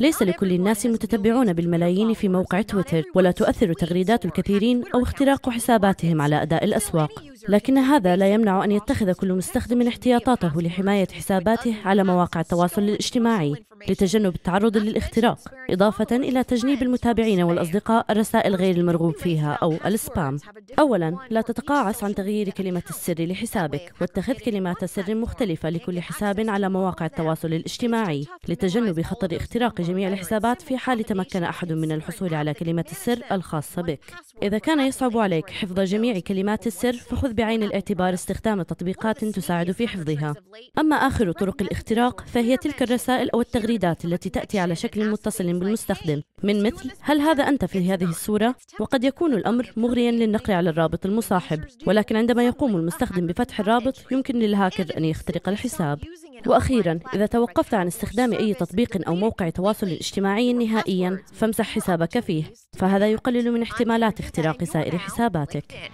ليس لكل الناس متتبعون بالملايين في موقع تويتر ولا تؤثر تغريدات الكثيرين أو اختراق حساباتهم على أداء الأسواق لكن هذا لا يمنع أن يتخذ كل مستخدم احتياطاته لحماية حساباته على مواقع التواصل الاجتماعي لتجنب التعرض للاختراق إضافة إلى تجنيب المتابعين والأصدقاء الرسائل غير المرغوب فيها أو السبام أولا لا تتقاعس عن تغيير كلمة السر لحسابك واتخذ كلمات سر مختلفة لكل حساب على مواقع التواصل الاجتماعي لتجنب خطر اختراق جميع الحسابات في حال تمكن أحد من الحصول على كلمة السر الخاصة بك إذا كان يصعب عليك حفظ جميع كلمات السر فخذ يأخذ بعين الاعتبار استخدام تطبيقات تساعد في حفظها أما آخر طرق الاختراق فهي تلك الرسائل أو التغريدات التي تأتي على شكل متصل بالمستخدم من مثل هل هذا أنت في هذه الصورة؟ وقد يكون الأمر مغريا للنقر على الرابط المصاحب ولكن عندما يقوم المستخدم بفتح الرابط يمكن للهاكر أن يخترق الحساب وأخيرا إذا توقفت عن استخدام أي تطبيق أو موقع تواصل اجتماعي نهائيا فامسح حسابك فيه فهذا يقلل من احتمالات اختراق سائر حساباتك